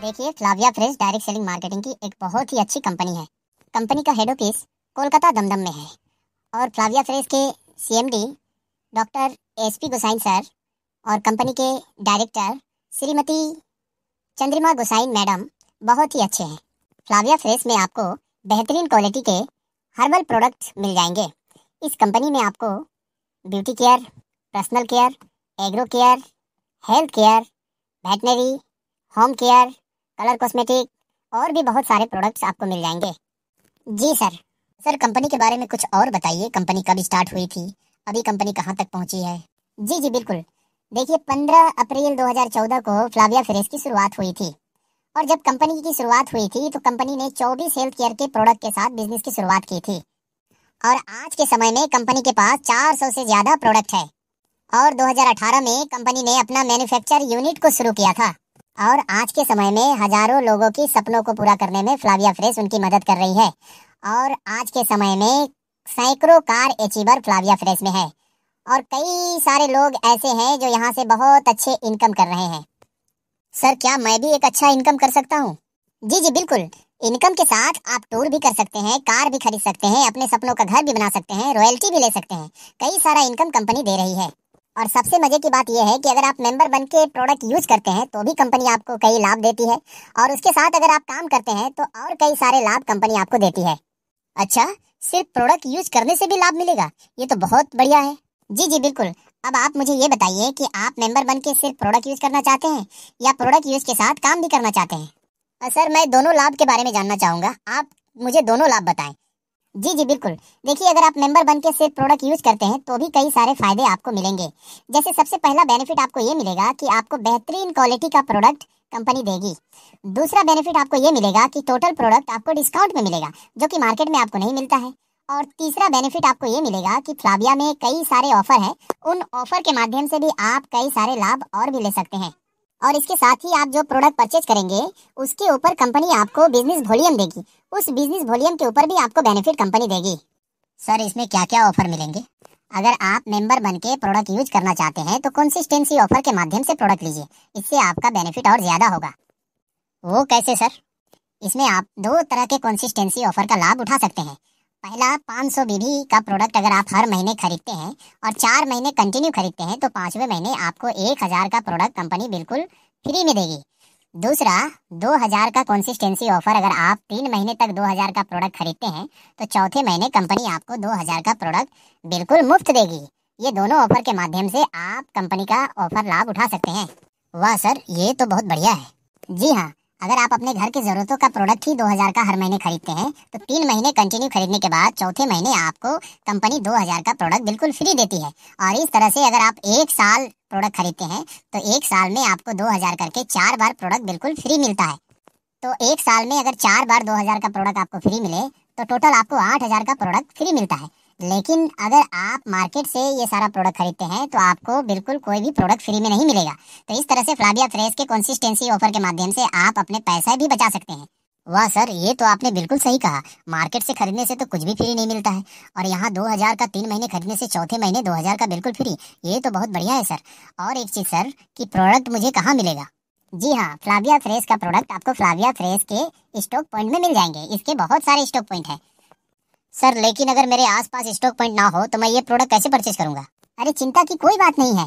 देखिए Flavia fresh direct selling marketing की एक बहुत ही अच्छी कंपनी है कंपनी का हेड ऑफिस कोलकाता दमदम में है और फ्लाविया फ्रेश के CMD doctor SP Gosain sir और कंपनी के डायरेक्टर श्रीमती चंद्रिमा गोसाइन मैडम बहुत ही अच्छे हैं फ्लाविया फ्रेश में आपको बेहतरीन क्वालिटी के हर्बल प्रोडक्ट्स मिल जाएंगे इस कंपनी में आपको beauty care personal care agro care health care veterinary home care colour cosmetic और भी बहुत सारे प्रोडक्ट्स आपको मिल जाएंगे जी सर सर कंपनी के बारे में कुछ और बताइए कंपनी कब स्टार्ट हुई थी अभी कंपनी कहाँ तक पहुँची है जी जी बिल्कुल देखिए 15 अप्रैल 2014 को फ्लाविया फ्रेश की शुरुआत हुई थी और जब कंपनी की शुरुआत हुई थी तो कंपनी ने 24 हेल्थ केयर के प्रोडक्ट के साथ बिजनेस की शुरुआत की थी और आज के समय में कंपनी के पास 400 से ज़्यादा प्रोडक्ट है और 2018 में कंपनी ने अपना मैन्युफैक्चर यूनिट को शुरू किया था और आज के समय में हजारों लोगों की सपनों को पूरा करने में फ्लाविया फ्रेश उनकी मदद कर रही है और आज के समय में सैकड़ों कार एचीवर फ्लाविया फ्रेश में है और कई सारे लोग ऐसे हैं जो यहाँ से बहुत अच्छे इनकम कर रहे हैं सर क्या मैं भी एक अच्छा इनकम कर सकता हूँ जी जी बिल्कुल इनकम के साथ आप टूर भी कर सकते हैं कार भी खरीद सकते हैं अपने सपनों का घर भी बना सकते हैं रॉयल्टी भी ले सकते हैं कई सारा इनकम कंपनी दे रही है और सबसे मजे की बात यह है कि अगर आप मेंबर बन के प्रोडक्ट यूज करते हैं तो भी कंपनी आपको कई लाभ देती है और उसके साथ अगर आप काम करते हैं तो और कई सारे लाभ कंपनी आपको देती है अच्छा सिर्फ प्रोडक्ट यूज करने से भी लाभ मिलेगा ये तो बहुत बढ़िया है जी जी बिल्कुल अब आप मुझे ये बताइए कि आप मेंबर बन के सिर्फ प्रोडक्ट यूज करना चाहते हैं या प्रोडक्ट यूज के साथ काम भी करना चाहते हैं सर मैं दोनों लाभ के बारे में जानना चाहूँगा आप मुझे दोनों लाभ बताएं जी जी बिल्कुल देखिए अगर आप मेंबर बनके सिर्फ प्रोडक्ट यूज करते हैं तो भी कई सारे फायदे आपको मिलेंगे जैसे सबसे पहला बेनिफिट आपको ये मिलेगा कि आपको बेहतरीन क्वालिटी का प्रोडक्ट कंपनी देगी दूसरा बेनिफिट आपको ये मिलेगा कि टोटल प्रोडक्ट आपको डिस्काउंट में मिलेगा जो कि मार्केट में आपको नहीं मिलता है और तीसरा बेनिफिट आपको ये मिलेगा कि फ्लाविया में कई सारे ऑफर हैं उन ऑफर के माध्यम से भी आप कई सारे लाभ और भी ले सकते हैं और इसके साथ ही आप जो प्रोडक्ट परचेज करेंगे उसके ऊपर कंपनी आपको बिजनेस वॉल्यूम देगी उस बिजनेस वॉल्यूम के ऊपर भी आपको बेनिफिट कंपनी देगी सर इसमें क्या क्या ऑफर मिलेंगे अगर आप मेंबर बन के प्रोडक्ट यूज करना चाहते हैं तो कंसिस्टेंसी ऑफर के माध्यम से प्रोडक्ट लीजिए इससे आपका बेनिफिट और ज़्यादा होगा वो कैसे सर इसमें आप दो तरह के कंसिस्टेंसी ऑफर का लाभ उठा सकते हैं पहला 500 बीबी का प्रोडक्ट अगर आप हर महीने खरीदते हैं और चार महीने कंटिन्यू खरीदते हैं तो पाँचवें महीने आपको एक हज़ार का प्रोडक्ट कंपनी बिल्कुल फ्री में देगी दूसरा दो हज़ार का कंसिस्टेंसी ऑफर अगर आप तीन महीने तक दो हज़ार का प्रोडक्ट खरीदते हैं तो चौथे महीने कंपनी आपको दो हज़ार का प्रोडक्ट बिल्कुल मुफ्त देगी ये दोनों ऑफर के माध्यम से आप कंपनी का ऑफर लाभ उठा सकते हैं वाह सर ये तो बहुत बढ़िया है जी हाँ अगर आप अपने घर की जरूरतों का प्रोडक्ट ही 2000 का हर महीने खरीदते हैं तो तीन महीने कंटिन्यू खरीदने के बाद चौथे महीने आपको कंपनी 2000 का प्रोडक्ट बिल्कुल फ्री देती है और इस तरह से अगर आप एक साल प्रोडक्ट खरीदते हैं तो एक साल में आपको 2000 करके चार बार प्रोडक्ट बिल्कुल फ्री मिलता है तो एक साल में अगर चार बार दो का प्रोडक्ट आपको फ्री मिले तो टोटल आपको आठ का प्रोडक्ट फ्री मिलता है लेकिन अगर आप मार्केट से ये सारा प्रोडक्ट खरीदते हैं तो आपको बिल्कुल कोई भी प्रोडक्ट फ्री में नहीं मिलेगा तो इस तरह से फ्लाबिया फ्रेश के कंसिस्टेंसी ऑफर के माध्यम से आप अपने पैसे भी बचा सकते हैं वाह सर ये तो आपने बिल्कुल सही कहा मार्केट से खरीदने से तो कुछ भी फ्री नहीं मिलता है और यहाँ दो हज़ार का तीन महीने खरीदने से चौथे महीने दो हज़ार का बिल्कुल फ्री ये तो बहुत बढ़िया है सर और एक चीज़ सर कि प्रोडक्ट मुझे कहाँ मिलेगा जी हाँ फ्लाविया फ्रेश का प्रोडक्ट आपको फ्लाविया फ्रेश के स्टॉक पॉइंट में मिल जाएंगे इसके बहुत सारे स्टॉक पॉइंट हैं सर लेकिन अगर मेरे आसपास स्टॉक पॉइंट ना हो तो मैं ये प्रोडक्ट कैसे परचेज करूंगा अरे चिंता की कोई बात नहीं है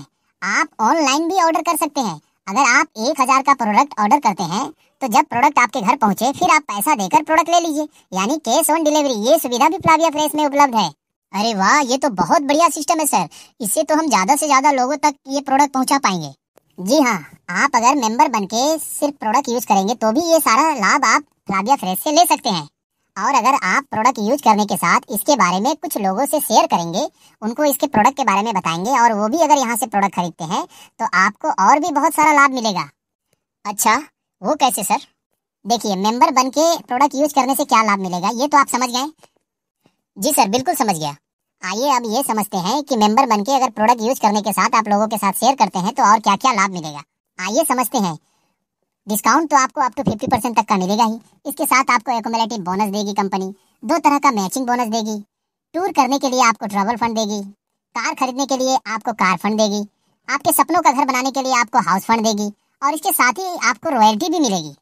आप ऑनलाइन भी ऑर्डर कर सकते हैं अगर आप एक हजार का प्रोडक्ट ऑर्डर करते हैं तो जब प्रोडक्ट आपके घर पहुंचे फिर आप पैसा देकर प्रोडक्ट ले लीजिए यानी कैश ऑन डिलीवरी ये सुविधा भी प्लाविया फ्रेश में उपलब्ध है अरे वाह ये तो बहुत बढ़िया सिस्टम है सर इससे तो हम ज्यादा से ज्यादा लोगों तक ये प्रोडक्ट पहुंचा पाएंगे जी हाँ आप अगर मेंबर बनके सिर्फ प्रोडक्ट यूज करेंगे तो भी ये सारा लाभ आप फ्लाविया फ्रेश से ले सकते हैं और अगर आप प्रोडक्ट यूज करने के साथ इसके बारे में कुछ लोगों से शेयर करेंगे उनको इसके प्रोडक्ट के बारे में बताएंगे और वो भी अगर यहाँ से प्रोडक्ट खरीदते हैं तो आपको और भी बहुत सारा लाभ मिलेगा अच्छा वो कैसे सर देखिए मेंबर बन के प्रोडक्ट यूज करने से क्या लाभ मिलेगा ये तो आप समझ गए जी सर बिल्कुल समझ गया आइए अब ये समझते हैं कि मेंबर बन के अगर प्रोडक्ट यूज करने के साथ आप लोगों के साथ शेयर करते हैं तो और क्या क्या लाभ मिलेगा आइए समझते हैं डिस्काउंट तो आपको अप टू फिफ्टी परसेंट तक का मिलेगा ही इसके साथ आपको एकोमोलेटिव बोनस देगी कंपनी दो तरह का मैचिंग बोनस देगी टूर करने के लिए आपको ट्रेवल फंड देगी कार खरीदने के लिए आपको कार फंड देगी आपके सपनों का घर बनाने के लिए आपको हाउस फंड देगी और इसके साथ ही आपको रॉयल्टी भी मिलेगी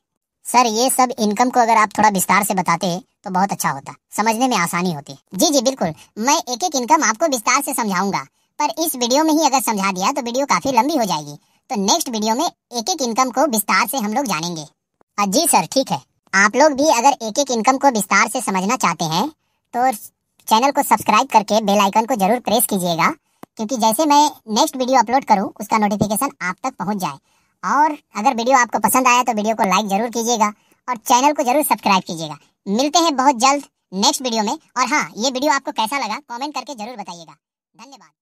सर ये सब इनकम को अगर आप थोड़ा विस्तार से बताते तो बहुत अच्छा होता समझने में आसानी होती जी जी बिल्कुल मैं एक एक इनकम आपको विस्तार से समझाऊंगा पर इस वीडियो में ही अगर समझा दिया तो वीडियो काफी लंबी हो जाएगी तो नेक्स्ट वीडियो में एक एक इनकम को विस्तार से हम लोग जानेंगे जी सर ठीक है आप लोग भी अगर एक एक इनकम को विस्तार से समझना चाहते हैं तो चैनल को सब्सक्राइब करके बेल आइकन को जरूर प्रेस कीजिएगा क्योंकि जैसे मैं नेक्स्ट वीडियो अपलोड करूं उसका नोटिफिकेशन आप तक पहुंच जाए और अगर वीडियो आपको पसंद आया तो वीडियो को लाइक जरूर कीजिएगा और चैनल को जरूर सब्सक्राइब कीजिएगा मिलते हैं बहुत जल्द नेक्स्ट वीडियो में और हाँ ये वीडियो आपको कैसा लगा कॉमेंट करके जरूर बताइएगा धन्यवाद